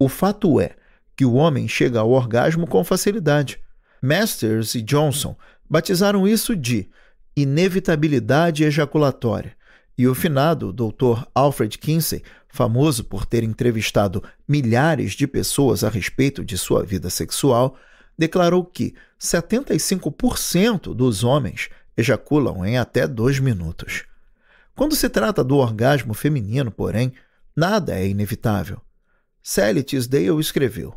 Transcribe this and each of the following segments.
O fato é que o homem chega ao orgasmo com facilidade. Masters e Johnson batizaram isso de inevitabilidade ejaculatória. E o finado Dr. Alfred Kinsey, famoso por ter entrevistado milhares de pessoas a respeito de sua vida sexual, declarou que 75% dos homens ejaculam em até dois minutos. Quando se trata do orgasmo feminino, porém, nada é inevitável. Sally Tisdale escreveu: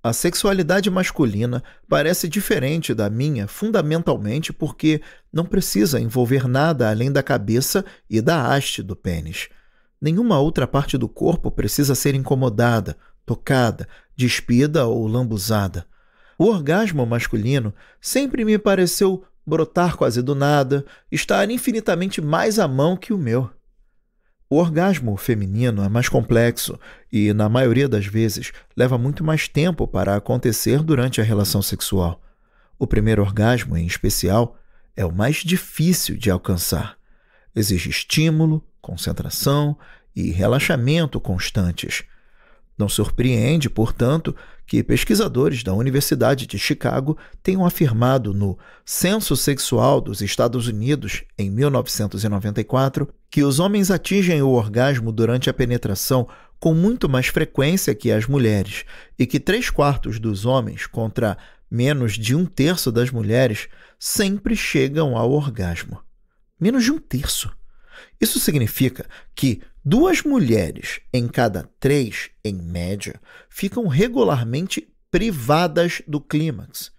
A sexualidade masculina parece diferente da minha fundamentalmente porque não precisa envolver nada além da cabeça e da haste do pênis. Nenhuma outra parte do corpo precisa ser incomodada, tocada, despida ou lambuzada. O orgasmo masculino sempre me pareceu brotar quase do nada, estar infinitamente mais à mão que o meu. O orgasmo feminino é mais complexo, e, na maioria das vezes, leva muito mais tempo para acontecer durante a relação sexual. O primeiro orgasmo, em especial, é o mais difícil de alcançar. Exige estímulo, concentração e relaxamento constantes. Não surpreende, portanto, que pesquisadores da Universidade de Chicago tenham afirmado no Censo Sexual dos Estados Unidos, em 1994, que os homens atingem o orgasmo durante a penetração com muito mais frequência que as mulheres e que três quartos dos homens, contra menos de um terço das mulheres, sempre chegam ao orgasmo. Menos de um terço. Isso significa que duas mulheres em cada três, em média, ficam regularmente privadas do clímax.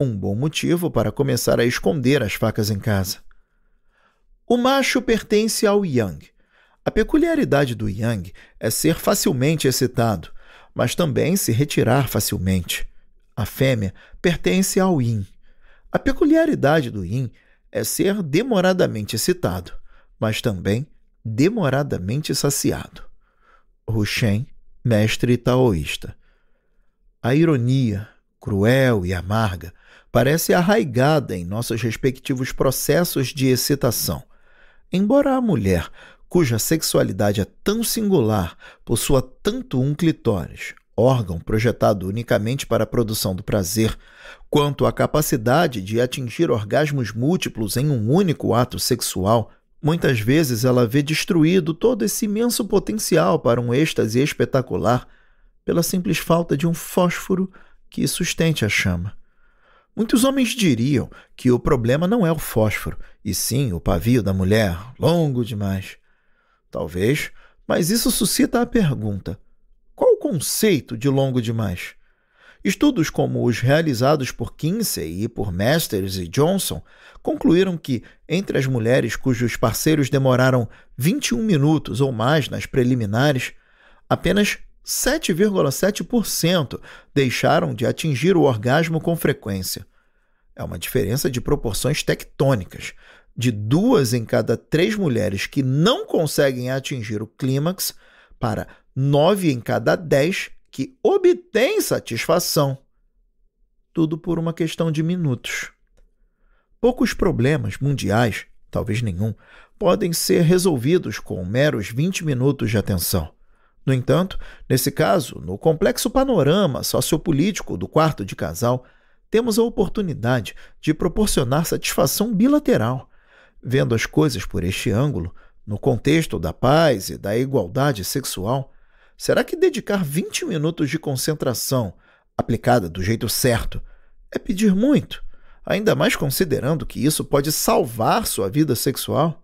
Um bom motivo para começar a esconder as facas em casa. O macho pertence ao yang, a peculiaridade do yang é ser facilmente excitado, mas também se retirar facilmente. A fêmea pertence ao yin. A peculiaridade do yin é ser demoradamente excitado, mas também demoradamente saciado. Ruxem, mestre taoísta. A ironia, cruel e amarga, parece arraigada em nossos respectivos processos de excitação. Embora a mulher cuja sexualidade é tão singular, possua tanto um clitóris, órgão projetado unicamente para a produção do prazer, quanto a capacidade de atingir orgasmos múltiplos em um único ato sexual, muitas vezes ela vê destruído todo esse imenso potencial para um êxtase espetacular pela simples falta de um fósforo que sustente a chama. Muitos homens diriam que o problema não é o fósforo, e sim o pavio da mulher, longo demais. Talvez, mas isso suscita a pergunta: qual o conceito de longo demais? Estudos como os realizados por Kinsey e por Masters e Johnson concluíram que, entre as mulheres cujos parceiros demoraram 21 minutos ou mais nas preliminares, apenas 7,7% deixaram de atingir o orgasmo com frequência. É uma diferença de proporções tectônicas, de duas em cada três mulheres que não conseguem atingir o clímax para nove em cada dez que obtêm satisfação. Tudo por uma questão de minutos. Poucos problemas mundiais, talvez nenhum, podem ser resolvidos com meros 20 minutos de atenção. No entanto, nesse caso, no complexo panorama sociopolítico do quarto de casal, temos a oportunidade de proporcionar satisfação bilateral Vendo as coisas por este ângulo, no contexto da paz e da igualdade sexual, será que dedicar 20 minutos de concentração, aplicada do jeito certo, é pedir muito, ainda mais considerando que isso pode salvar sua vida sexual?